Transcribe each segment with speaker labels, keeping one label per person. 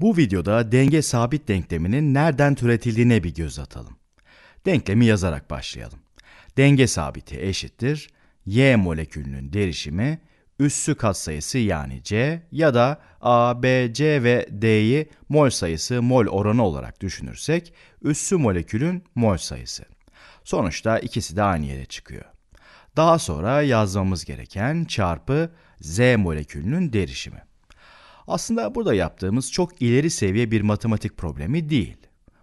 Speaker 1: Bu videoda denge sabit denkleminin nereden türetildiğine bir göz atalım. Denklemi yazarak başlayalım. Denge sabiti eşittir y molekülünün derişimi üssü katsayısı yani c ya da a, b, c ve d'yi mol sayısı mol oranı olarak düşünürsek üssü molekülün mol sayısı. Sonuçta ikisi de aynı yere çıkıyor. Daha sonra yazmamız gereken çarpı z molekülünün derişimi. Aslında burada yaptığımız çok ileri seviye bir matematik problemi değil.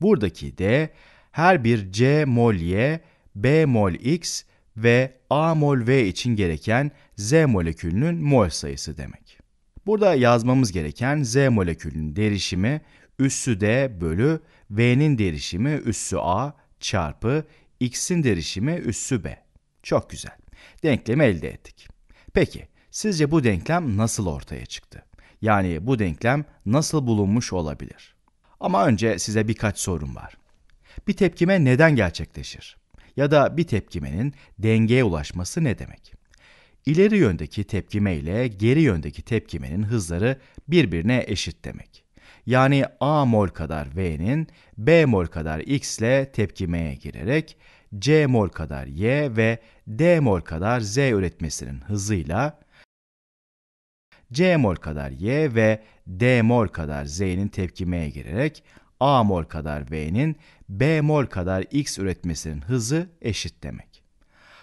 Speaker 1: Buradaki D her bir C mol Y, B mol X ve A mol V için gereken Z molekülünün mol sayısı demek. Burada yazmamız gereken Z molekülünün derişimi üssü D bölü V'nin derişimi üssü A çarpı X'in derişimi üssü B. Çok güzel. Denklemi elde ettik. Peki, sizce bu denklem nasıl ortaya çıktı? Yani bu denklem nasıl bulunmuş olabilir? Ama önce size birkaç sorum var. Bir tepkime neden gerçekleşir? Ya da bir tepkimenin dengeye ulaşması ne demek? İleri yöndeki tepkime ile geri yöndeki tepkimenin hızları birbirine eşit demek. Yani A mol kadar V'nin B mol kadar X ile tepkimeye girerek C mol kadar Y ve D mol kadar Z üretmesinin hızıyla C mol kadar Y ve D mol kadar Z'nin tepkimeye girerek A mol kadar V'nin B mol kadar X üretmesinin hızı eşit demek.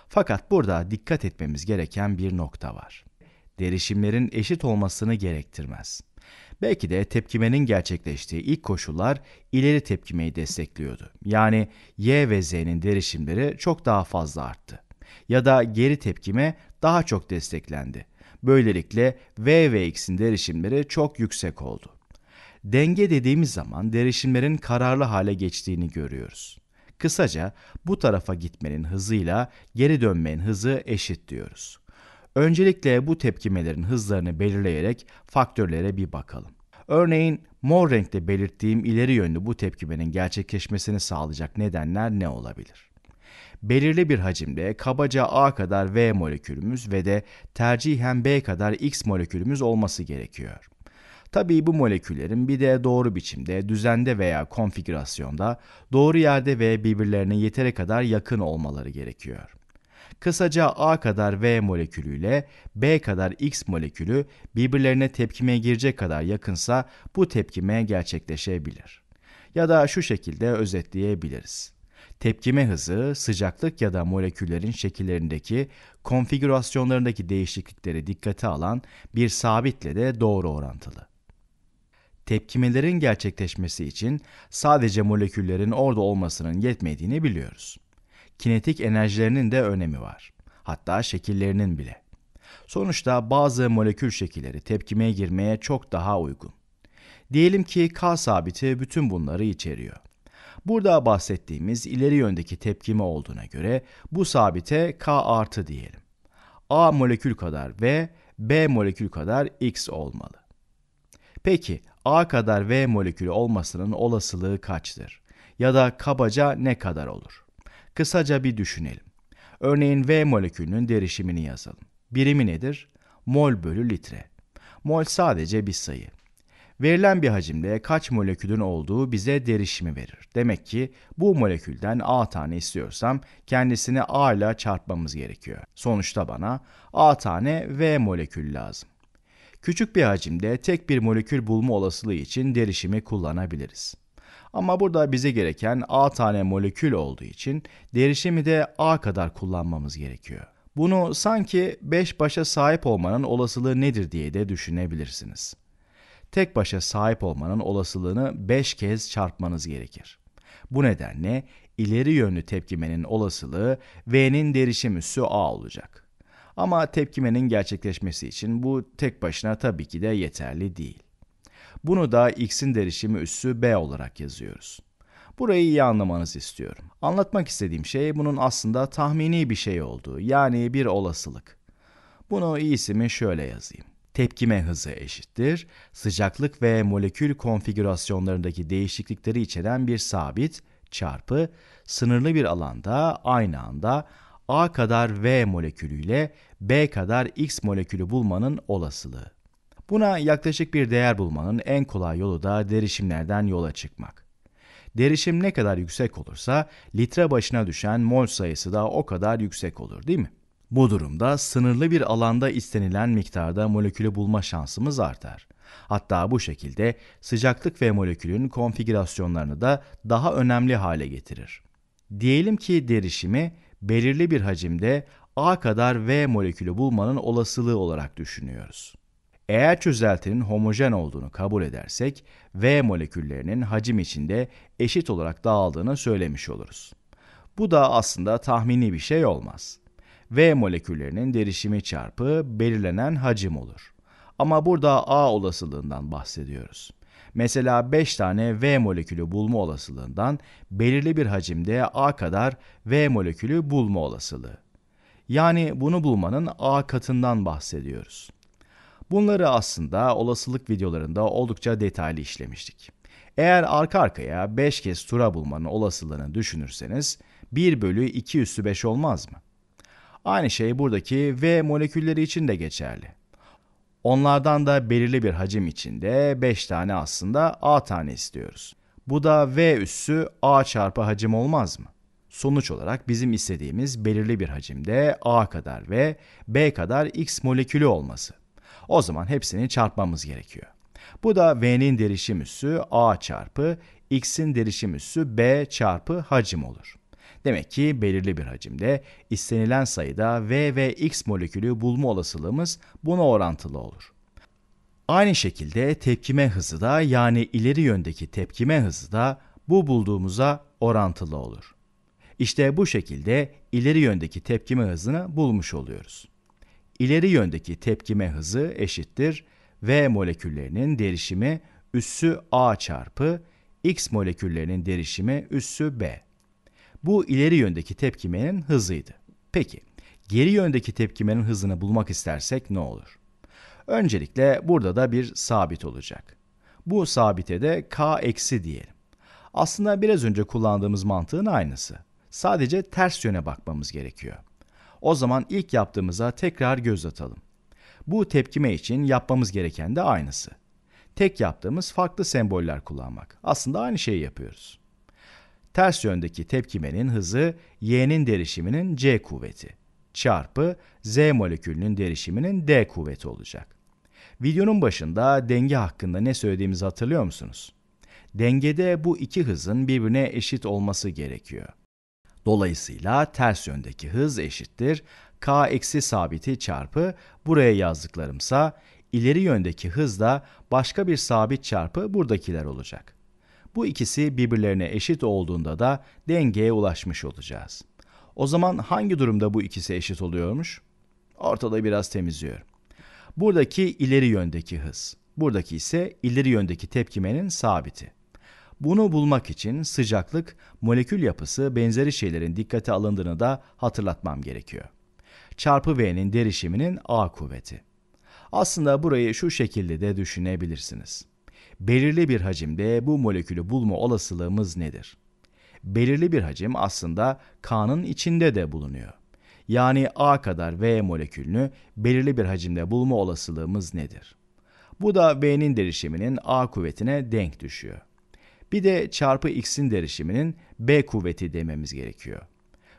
Speaker 1: Fakat burada dikkat etmemiz gereken bir nokta var. Derişimlerin eşit olmasını gerektirmez. Belki de tepkimenin gerçekleştiği ilk koşullar ileri tepkimeyi destekliyordu. Yani Y ve Z'nin derişimleri çok daha fazla arttı. Ya da geri tepkime daha çok desteklendi. Böylelikle V ve X'in derişimleri çok yüksek oldu. Denge dediğimiz zaman derişimlerin kararlı hale geçtiğini görüyoruz. Kısaca bu tarafa gitmenin hızıyla geri dönmenin hızı eşit diyoruz. Öncelikle bu tepkimelerin hızlarını belirleyerek faktörlere bir bakalım. Örneğin mor renkte belirttiğim ileri yönlü bu tepkimenin gerçekleşmesini sağlayacak nedenler ne olabilir? Belirli bir hacimde kabaca A kadar V molekülümüz ve de tercihen B kadar X molekülümüz olması gerekiyor. Tabii bu moleküllerin bir de doğru biçimde, düzende veya konfigürasyonda doğru yerde ve birbirlerine yeteri kadar yakın olmaları gerekiyor. Kısaca A kadar V molekülü ile B kadar X molekülü birbirlerine tepkime girecek kadar yakınsa bu tepkime gerçekleşebilir. Ya da şu şekilde özetleyebiliriz. Tepkime hızı, sıcaklık ya da moleküllerin şekillerindeki konfigürasyonlarındaki değişiklikleri dikkate alan bir sabitle de doğru orantılı. Tepkimelerin gerçekleşmesi için sadece moleküllerin orada olmasının yetmediğini biliyoruz. Kinetik enerjilerinin de önemi var. Hatta şekillerinin bile. Sonuçta bazı molekül şekilleri tepkimeye girmeye çok daha uygun. Diyelim ki K sabiti bütün bunları içeriyor. Burada bahsettiğimiz ileri yöndeki tepkime olduğuna göre bu sabite K artı diyelim. A molekül kadar V, B molekül kadar X olmalı. Peki A kadar V molekülü olmasının olasılığı kaçtır? Ya da kabaca ne kadar olur? Kısaca bir düşünelim. Örneğin V molekülünün derişimini yazalım. Birimi nedir? Mol bölü litre. Mol sadece bir sayı. Verilen bir hacimde kaç molekülün olduğu bize derişimi verir. Demek ki bu molekülden A tane istiyorsam kendisini A ile çarpmamız gerekiyor. Sonuçta bana A tane V molekül lazım. Küçük bir hacimde tek bir molekül bulma olasılığı için derişimi kullanabiliriz. Ama burada bize gereken A tane molekül olduğu için derişimi de A kadar kullanmamız gerekiyor. Bunu sanki 5 başa sahip olmanın olasılığı nedir diye de düşünebilirsiniz tek başa sahip olmanın olasılığını 5 kez çarpmanız gerekir. Bu nedenle ileri yönlü tepkimenin olasılığı V'nin derişim üssü A olacak. Ama tepkimenin gerçekleşmesi için bu tek başına tabii ki de yeterli değil. Bunu da x'in derişimi üssü B olarak yazıyoruz. Burayı iyi anlamanız istiyorum. Anlatmak istediğim şey bunun aslında tahmini bir şey olduğu, yani bir olasılık. Bunu iyisini şöyle yazayım tepkime hızı eşittir, sıcaklık ve molekül konfigürasyonlarındaki değişiklikleri içeren bir sabit çarpı sınırlı bir alanda aynı anda A kadar V molekülüyle B kadar X molekülü bulmanın olasılığı. Buna yaklaşık bir değer bulmanın en kolay yolu da derişimlerden yola çıkmak. Derişim ne kadar yüksek olursa litre başına düşen mol sayısı da o kadar yüksek olur değil mi? Bu durumda sınırlı bir alanda istenilen miktarda molekülü bulma şansımız artar. Hatta bu şekilde sıcaklık ve molekülün konfigürasyonlarını da daha önemli hale getirir. Diyelim ki derişimi belirli bir hacimde A kadar V molekülü bulmanın olasılığı olarak düşünüyoruz. Eğer çözeltinin homojen olduğunu kabul edersek, V moleküllerinin hacim içinde eşit olarak dağıldığını söylemiş oluruz. Bu da aslında tahmini bir şey olmaz. V moleküllerinin derişimi çarpı belirlenen hacim olur. Ama burada A olasılığından bahsediyoruz. Mesela 5 tane V molekülü bulma olasılığından belirli bir hacimde A kadar V molekülü bulma olasılığı. Yani bunu bulmanın A katından bahsediyoruz. Bunları aslında olasılık videolarında oldukça detaylı işlemiştik. Eğer arka arkaya 5 kez tura bulmanın olasılığını düşünürseniz 1 bölü 2 üstü 5 olmaz mı? Aynı şey buradaki V molekülleri için de geçerli. Onlardan da belirli bir hacim içinde 5 tane aslında A tane istiyoruz. Bu da V üssü A çarpı hacim olmaz mı? Sonuç olarak bizim istediğimiz belirli bir hacimde A kadar ve B kadar X molekülü olması. O zaman hepsini çarpmamız gerekiyor. Bu da V'nin derişim üssü A çarpı X'in derişim üssü B çarpı hacim olur. Demek ki belirli bir hacimde istenilen sayıda V ve X molekülü bulma olasılığımız buna orantılı olur. Aynı şekilde tepkime hızı da yani ileri yöndeki tepkime hızı da bu bulduğumuza orantılı olur. İşte bu şekilde ileri yöndeki tepkime hızını bulmuş oluyoruz. İleri yöndeki tepkime hızı eşittir V moleküllerinin derişimi üssü A çarpı X moleküllerinin derişimi üssü B. Bu ileri yöndeki tepkimenin hızıydı. Peki geri yöndeki tepkimenin hızını bulmak istersek ne olur? Öncelikle burada da bir sabit olacak. Bu sabite de k eksi diyelim. Aslında biraz önce kullandığımız mantığın aynısı. Sadece ters yöne bakmamız gerekiyor. O zaman ilk yaptığımıza tekrar göz atalım. Bu tepkime için yapmamız gereken de aynısı. Tek yaptığımız farklı semboller kullanmak. Aslında aynı şeyi yapıyoruz ters yöndeki tepkimenin hızı y'nin derişiminin c kuvveti çarpı z molekülünün derişiminin d kuvveti olacak. Videonun başında denge hakkında ne söylediğimizi hatırlıyor musunuz? Dengede bu iki hızın birbirine eşit olması gerekiyor. Dolayısıyla ters yöndeki hız eşittir k eksi sabiti çarpı buraya yazdıklarımsa ileri yöndeki hız da başka bir sabit çarpı buradakiler olacak. Bu ikisi birbirlerine eşit olduğunda da dengeye ulaşmış olacağız. O zaman hangi durumda bu ikisi eşit oluyormuş? Ortada biraz temizliyorum. Buradaki ileri yöndeki hız. Buradaki ise ileri yöndeki tepkimenin sabiti. Bunu bulmak için sıcaklık, molekül yapısı benzeri şeylerin dikkate alındığını da hatırlatmam gerekiyor. Çarpı V'nin derişiminin A kuvveti. Aslında burayı şu şekilde de düşünebilirsiniz belirli bir hacimde bu molekülü bulma olasılığımız nedir? Belirli bir hacim aslında kanın içinde de bulunuyor. Yani A kadar V molekülünü belirli bir hacimde bulma olasılığımız nedir? Bu da V'nin derişiminin A kuvvetine denk düşüyor. Bir de çarpı X'in derişiminin B kuvveti dememiz gerekiyor.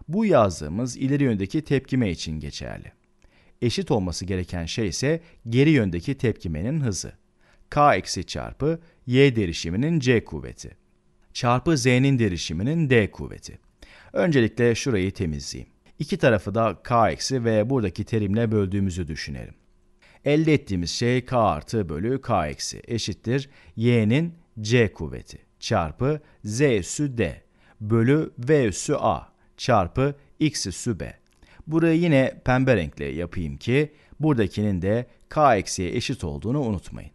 Speaker 1: Bu yazdığımız ileri yöndeki tepkime için geçerli. Eşit olması gereken şey ise geri yöndeki tepkimenin hızı. K eksi çarpı Y derişiminin C kuvveti. Çarpı Z'nin derişiminin D kuvveti. Öncelikle şurayı temizleyeyim. İki tarafı da K eksi ve buradaki terimle böldüğümüzü düşünelim. Elde ettiğimiz şey K artı bölü K eksi eşittir Y'nin C kuvveti çarpı Z üssü D bölü V üssü A çarpı X üssü B. Burayı yine pembe renkle yapayım ki buradakinin de K eksiye eşit olduğunu unutmayın.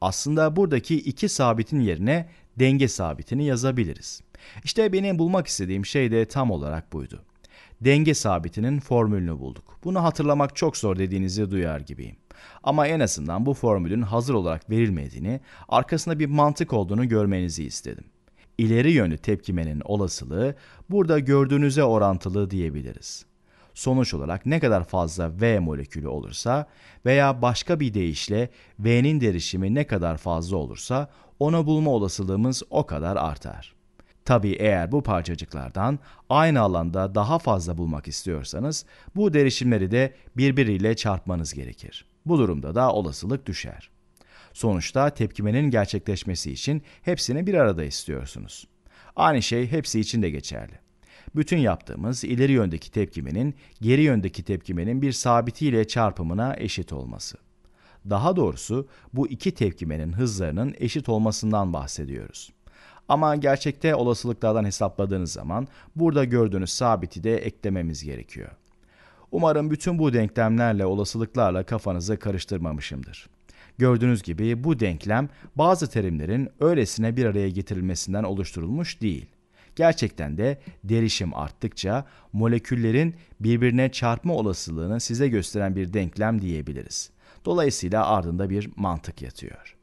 Speaker 1: Aslında buradaki iki sabitin yerine denge sabitini yazabiliriz. İşte benim bulmak istediğim şey de tam olarak buydu. Denge sabitinin formülünü bulduk. Bunu hatırlamak çok zor dediğinizi duyar gibiyim. Ama en azından bu formülün hazır olarak verilmediğini, arkasında bir mantık olduğunu görmenizi istedim. İleri yönlü tepkimenin olasılığı burada gördüğünüze orantılı diyebiliriz. Sonuç olarak ne kadar fazla V molekülü olursa veya başka bir deyişle V'nin derişimi ne kadar fazla olursa onu bulma olasılığımız o kadar artar. Tabii eğer bu parçacıklardan aynı alanda daha fazla bulmak istiyorsanız bu derişimleri de birbiriyle çarpmanız gerekir. Bu durumda da olasılık düşer. Sonuçta tepkimenin gerçekleşmesi için hepsini bir arada istiyorsunuz. Aynı şey hepsi için de geçerli bütün yaptığımız ileri yöndeki tepkimenin geri yöndeki tepkimenin bir sabitiyle çarpımına eşit olması. Daha doğrusu bu iki tepkimenin hızlarının eşit olmasından bahsediyoruz. Ama gerçekte olasılıklardan hesapladığınız zaman burada gördüğünüz sabiti de eklememiz gerekiyor. Umarım bütün bu denklemlerle olasılıklarla kafanızı karıştırmamışımdır. Gördüğünüz gibi bu denklem bazı terimlerin öylesine bir araya getirilmesinden oluşturulmuş değil. Gerçekten de derişim arttıkça moleküllerin birbirine çarpma olasılığını size gösteren bir denklem diyebiliriz. Dolayısıyla ardında bir mantık yatıyor.